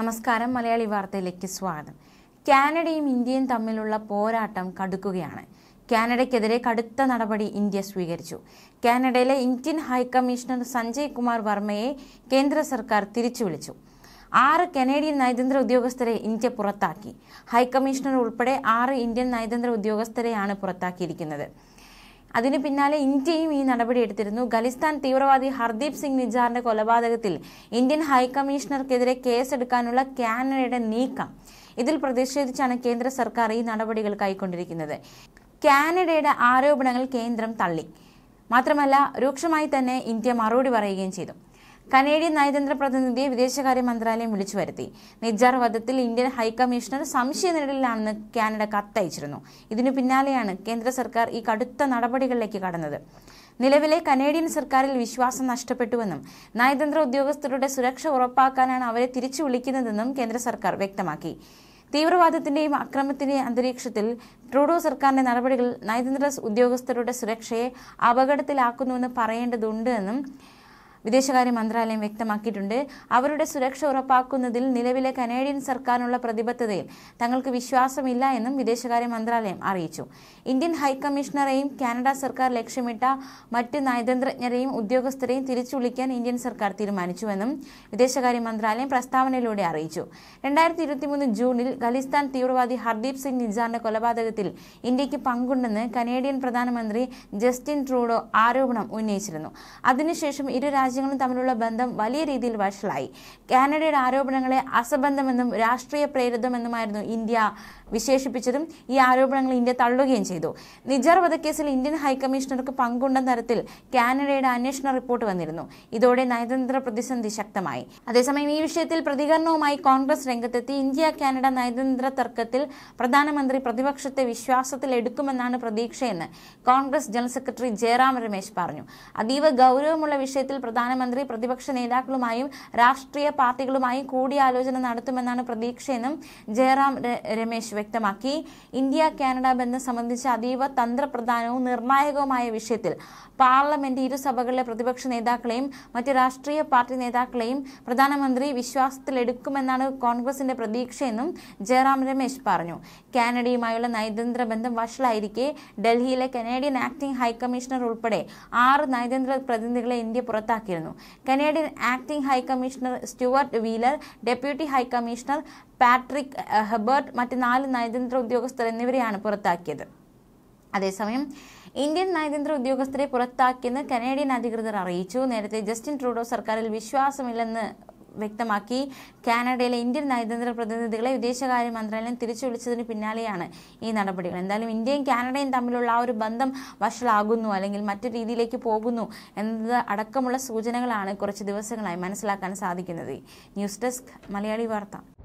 നമസ്കാരം മലയാളി വാർത്തയിലേക്ക് സ്വാഗതം കാനഡയും ഇന്ത്യയും തമ്മിലുള്ള പോരാട്ടം കടുക്കുകയാണ് കാനഡയ്ക്കെതിരെ കടുത്ത നടപടി ഇന്ത്യ സ്വീകരിച്ചു കാനഡയിലെ ഇന്ത്യൻ ഹൈക്കമ്മീഷണർ സഞ്ജയ് കുമാർ വർമ്മയെ കേന്ദ്ര സർക്കാർ തിരിച്ചു വിളിച്ചു ആറ് കനേഡിയൻ നയതന്ത്ര ഉദ്യോഗസ്ഥരെ ഇന്ത്യ പുറത്താക്കി ഹൈക്കമ്മീഷണർ ഉൾപ്പെടെ ആറ് ഇന്ത്യൻ നയതന്ത്ര ഉദ്യോഗസ്ഥരെയാണ് പുറത്താക്കിയിരിക്കുന്നത് അതിനു പിന്നാലെ ഇന്ത്യയും ഈ നടപടി എടുത്തിരുന്നു ഖലിസ്ഥാൻ തീവ്രവാദി ഹർദീപ് സിംഗ് നിജാറിന്റെ കൊലപാതകത്തിൽ ഇന്ത്യൻ ഹൈക്കമ്മീഷണർക്കെതിരെ കേസെടുക്കാനുള്ള കാനഡയുടെ നീക്കം ഇതിൽ പ്രതിഷേധിച്ചാണ് കേന്ദ്ര സർക്കാർ ഈ നടപടികൾ കൈക്കൊണ്ടിരിക്കുന്നത് കാനഡയുടെ ആരോപണങ്ങൾ കേന്ദ്രം തള്ളി മാത്രമല്ല രൂക്ഷമായി തന്നെ ഇന്ത്യ മറുപടി പറയുകയും ചെയ്തു കനേഡിയൻ നയതന്ത്ര പ്രതിനിധിയെ വിദേശകാര്യ മന്ത്രാലയം വിളിച്ചു വരുത്തി നിജാർ വധത്തിൽ ഇന്ത്യൻ ഹൈക്കമ്മീഷണർ സംശയ നിലയിലാണെന്ന് കാനഡ കത്തയച്ചിരുന്നു ഇതിനു പിന്നാലെയാണ് കേന്ദ്ര സർക്കാർ ഈ കടുത്ത നടപടികളിലേക്ക് കടന്നത് നിലവിലെ കനേഡിയൻ സർക്കാരിൽ വിശ്വാസം നഷ്ടപ്പെട്ടുവെന്നും നയതന്ത്ര ഉദ്യോഗസ്ഥരുടെ സുരക്ഷ ഉറപ്പാക്കാനാണ് അവരെ തിരിച്ചു വിളിക്കുന്നതെന്നും കേന്ദ്ര സർക്കാർ വ്യക്തമാക്കി തീവ്രവാദത്തിന്റെയും അക്രമത്തിന്റെയും അന്തരീക്ഷത്തിൽ ട്രൂഡോ സർക്കാരിന്റെ നടപടികൾ നയതന്ത്ര ഉദ്യോഗസ്ഥരുടെ സുരക്ഷയെ അപകടത്തിലാക്കുന്നുവെന്ന് പറയേണ്ടതുണ്ട് എന്നും വിദേശകാര്യ മന്ത്രാലയം വ്യക്തമാക്കിയിട്ടുണ്ട് അവരുടെ സുരക്ഷ ഉറപ്പാക്കുന്നതിൽ നിലവിലെ കനേഡിയൻ സർക്കാരിനുള്ള പ്രതിബദ്ധതയിൽ തങ്ങൾക്ക് വിശ്വാസമില്ല എന്നും വിദേശകാര്യ മന്ത്രാലയം അറിയിച്ചു ഇന്ത്യൻ ഹൈക്കമ്മീഷണറെയും കാനഡ സർക്കാർ ലക്ഷ്യമിട്ട മറ്റ് നയതന്ത്രജ്ഞരെയും ഉദ്യോഗസ്ഥരെയും വിളിക്കാൻ ഇന്ത്യൻ സർക്കാർ തീരുമാനിച്ചുവെന്നും വിദേശകാര്യ മന്ത്രാലയം പ്രസ്താവനയിലൂടെ അറിയിച്ചു രണ്ടായിരത്തി ഇരുപത്തിമൂന്ന് ജൂണിൽ ഖലിസ്ഥാൻ തീവ്രവാദി ഹർദീപ് സിംഗ് നിജാറിന്റെ കൊലപാതകത്തിൽ ഇന്ത്യക്ക് പങ്കുണ്ടെന്ന് കനേഡിയൻ പ്രധാനമന്ത്രി ജസ്റ്റിൻ ട്രൂഡോ ആരോപണം ഉന്നയിച്ചിരുന്നു അതിനുശേഷം ഇരു രാജ്യ രാജ്യങ്ങളും തമ്മിലുള്ള ബന്ധം വലിയ രീതിയിൽ വഷളായി കാനഡയുടെ ആരോപണങ്ങളെ അസബന്ധമെന്നും രാഷ്ട്രീയ പ്രേരിതമെന്നുമായിരുന്നു ഇന്ത്യ വിശേഷിപ്പിച്ചതും ഈ ആരോപണങ്ങൾ ഇന്ത്യ തള്ളുകയും ചെയ്തു നിജർ വധക്കേസിൽ ഇന്ത്യൻ ഹൈക്കമ്മീഷണർക്ക് പങ്കുണ്ടെന്ന തരത്തിൽ കാനഡയുടെ അന്വേഷണ റിപ്പോർട്ട് വന്നിരുന്നു ഇതോടെ നയതന്ത്ര പ്രതിസന്ധി ശക്തമായി അതേസമയം ഈ വിഷയത്തിൽ പ്രതികരണവുമായി കോൺഗ്രസ് രംഗത്തെത്തി ഇന്ത്യ കാനഡ നയതന്ത്ര തർക്കത്തിൽ പ്രധാനമന്ത്രി പ്രതിപക്ഷത്തെ വിശ്വാസത്തിൽ എടുക്കുമെന്നാണ് പ്രതീക്ഷയെന്ന് കോൺഗ്രസ് ജനറൽ സെക്രട്ടറി ജയറാം രമേശ് പറഞ്ഞു അതീവ ഗൗരവമുള്ള വിഷയത്തിൽ പ്രധാന പ്രധാനമന്ത്രി പ്രതിപക്ഷ നേതാക്കളുമായും രാഷ്ട്രീയ പാർട്ടികളുമായും കൂടിയാലോചന നടത്തുമെന്നാണ് പ്രതീക്ഷയെന്നും ജയറാം രമേശ് വ്യക്തമാക്കി ഇന്ത്യ കാനഡ ബന്ധം സംബന്ധിച്ച അതീവ തന്ത്രപ്രധാനവും നിർണായകവുമായ വിഷയത്തിൽ പാർലമെന്റ് ഇരുസഭകളിലെ പ്രതിപക്ഷ നേതാക്കളെയും മറ്റ് രാഷ്ട്രീയ പാർട്ടി നേതാക്കളെയും പ്രധാനമന്ത്രി വിശ്വാസത്തിലെടുക്കുമെന്നാണ് കോൺഗ്രസിന്റെ പ്രതീക്ഷയെന്നും ജയറാം രമേശ് പറഞ്ഞു കാനഡയുമായുള്ള നയതന്ത്ര ബന്ധം വഷളായിരിക്കെ ഡൽഹിയിലെ കനേഡിയൻ ആക്ടിംഗ് ഹൈക്കമ്മീഷണർ ഉൾപ്പെടെ ആറ് നയതന്ത്ര പ്രതിനിധികളെ ഇന്ത്യ പുറത്താക്കി വ്യക്തമാക്കിയിരുന്നു Canadian acting high commissioner Stuart Wheeler deputy high commissioner Patrick Hebert മറ്റ് നാല് നയതന്ത്ര ഉദ്യോഗസ്ഥർ എന്നിവരെയാണ് പുറത്താക്കിയത് അതേസമയം ഇന്ത്യൻ നയതന്ത്ര ഉദ്യോഗസ്ഥരെ പുറത്താക്കിയെന്ന് കനേഡിയൻ അധികൃതർ അറിയിച്ചു നേരത്തെ ജസ്റ്റിൻ ട്രൂഡോ സർക്കാരിൽ വിശ്വാസമില്ലെന്ന് വ്യക്തമാക്കി കാനഡയിലെ ഇന്ത്യൻ നയതന്ത്ര പ്രതിനിധികളെ വിദേശകാര്യ മന്ത്രാലയം തിരിച്ചു വിളിച്ചതിന് പിന്നാലെയാണ് ഈ നടപടികൾ എന്തായാലും ഇന്ത്യയും കാനഡയും തമ്മിലുള്ള ആ ഒരു ബന്ധം വഷളാകുന്നു അല്ലെങ്കിൽ മറ്റു രീതിയിലേക്ക് പോകുന്നു എന്നത് അടക്കമുള്ള സൂചനകളാണ് കുറച്ച് ദിവസങ്ങളായി മനസ്സിലാക്കാൻ സാധിക്കുന്നത് ന്യൂസ് ഡെസ്ക് മലയാളി വാർത്ത